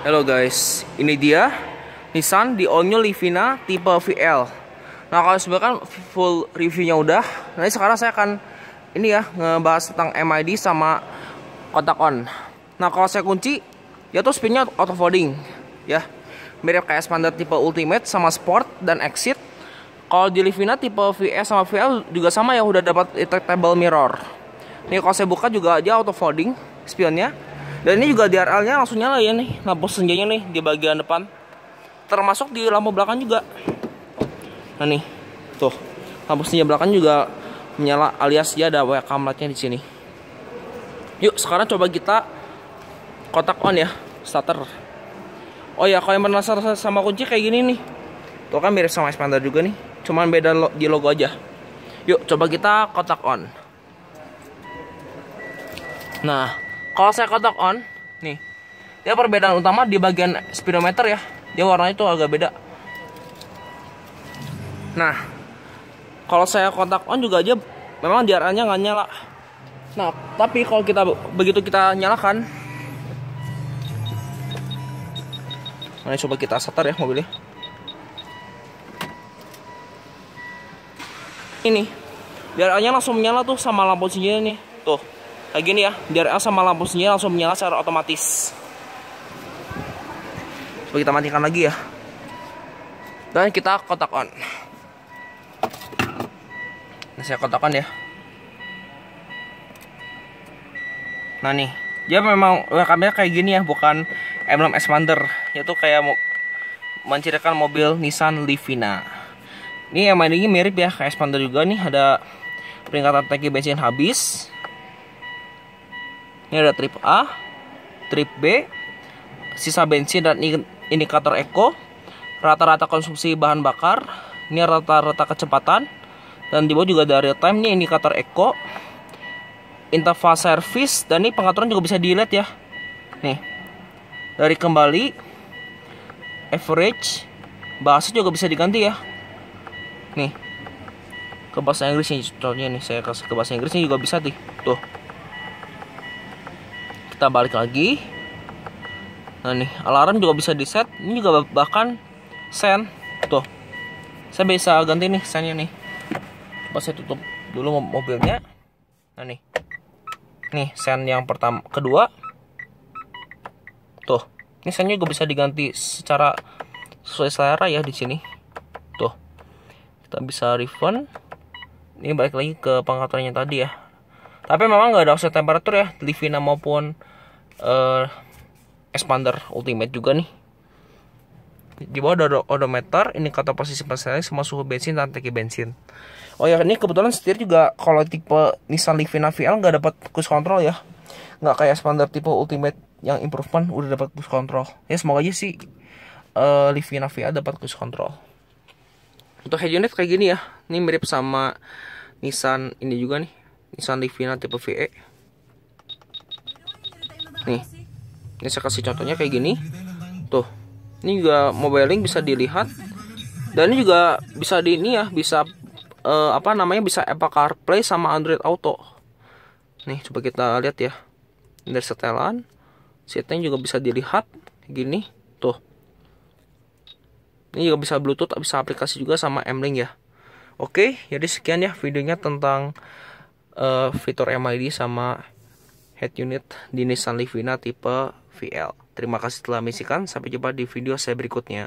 Halo guys, ini dia Nissan di all new Livina tipe VL. Nah kalau sebenarnya kan full reviewnya udah, nah sekarang saya akan ini ya ngebahas tentang MID sama kotak on. Nah kalau saya kunci, ya tuh spinnya auto folding, ya mirip kayak standar tipe Ultimate sama Sport dan Exit. Kalau di Livina tipe VS sama VL juga sama ya udah dapat retractable mirror. Nih kalau saya buka juga dia auto folding spionnya dan ini juga DRL nya langsung nyala ya nih lampu nah, senjanya nih di bagian depan termasuk di lampu belakang juga nah nih tuh lampu senja belakang juga menyala alias dia ada welcome light-nya di sini yuk sekarang coba kita kotak on ya starter oh ya kalau yang penasaran sama kunci kayak gini nih tuh kan mirip sama Xpander juga nih cuman beda lo di logo aja yuk coba kita kotak on nah kalau saya kotak on nih ya perbedaan utama di bagian speedometer ya dia warnanya itu agak beda nah kalau saya kontak on juga aja memang diarahnya nggak nyala nah tapi kalau kita begitu kita nyalakan Mari nah, coba kita setar ya mobilnya. Ini. Biar langsung menyala tuh sama lampu sini nih. Tuh kayak gini ya DRL sama lampu sinyal langsung menyala secara otomatis coba kita matikan lagi ya dan kita kotak on nah, saya kotak on ya nah nih dia memang kameranya kayak gini ya bukan emblem expander yaitu kayak mau mencirikan mobil Nissan Livina ini yang mainnya mirip ya kayak expander juga nih ada peringatan tangki bensin habis ini ada trip A, trip B, sisa bensin dan indikator eko, rata-rata konsumsi bahan bakar, ini rata-rata kecepatan, dan di bawah juga dari time, ini indikator eko, interval service, dan ini pengaturan juga bisa dilihat ya. Nih, dari kembali, average, bahasa juga bisa diganti ya. Nih, ke bahasa Inggris contohnya nih saya kasih ke bahasa Inggris juga bisa nih tuh kita balik lagi nah nih alarm juga bisa di set ini juga bahkan sen tuh saya bisa ganti nih senya nih pas saya tutup dulu mobilnya nah nih nih sen yang pertama kedua tuh ini senya juga bisa diganti secara sesuai selera ya di sini tuh kita bisa refund ini balik lagi ke pengaturannya tadi ya tapi memang nggak ada offset temperatur ya Livina maupun uh, expander ultimate juga nih di bawah ada odometer ini kata posisi perseling semua suhu bensin dan teki bensin oh ya ini kebetulan setir juga kalau tipe Nissan Livina VL nggak dapat cruise control ya nggak kayak Expander tipe ultimate yang improvement udah dapat cruise control ya semoga aja sih uh, Livina VL dapat cruise control untuk head unit kayak gini ya ini mirip sama Nissan ini juga nih Nissan Livina tipe VE nih ini saya kasih contohnya kayak gini tuh ini juga mobile link bisa dilihat dan ini juga bisa di ini ya bisa uh, apa namanya bisa Apple CarPlay sama Android Auto nih coba kita lihat ya dari setelan setting juga bisa dilihat gini tuh ini juga bisa bluetooth bisa aplikasi juga sama M-Link ya oke jadi sekian ya videonya tentang uh, eh, fitur MID sama head unit di Nissan Livina tipe VL. Terima kasih telah menyaksikan, sampai jumpa di video saya berikutnya.